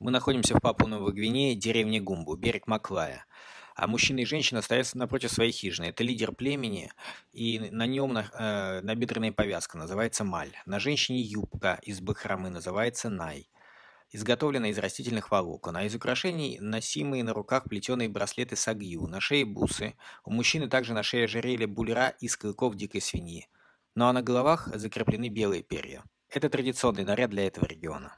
Мы находимся в Папуа-Новой Гвинее, деревне Гумбу, берег Маклая. А мужчина и женщина стоят напротив своей хижины. Это лидер племени, и на нем на э, набедренная повязка, называется маль. На женщине юбка из бахромы, называется най изготовленная из растительных волокон, а из украшений носимые на руках плетеные браслеты сагью, на шее бусы. У мужчины также на шее ожерелье бульра из клыков дикой свиньи. Ну а на головах закреплены белые перья. Это традиционный наряд для этого региона.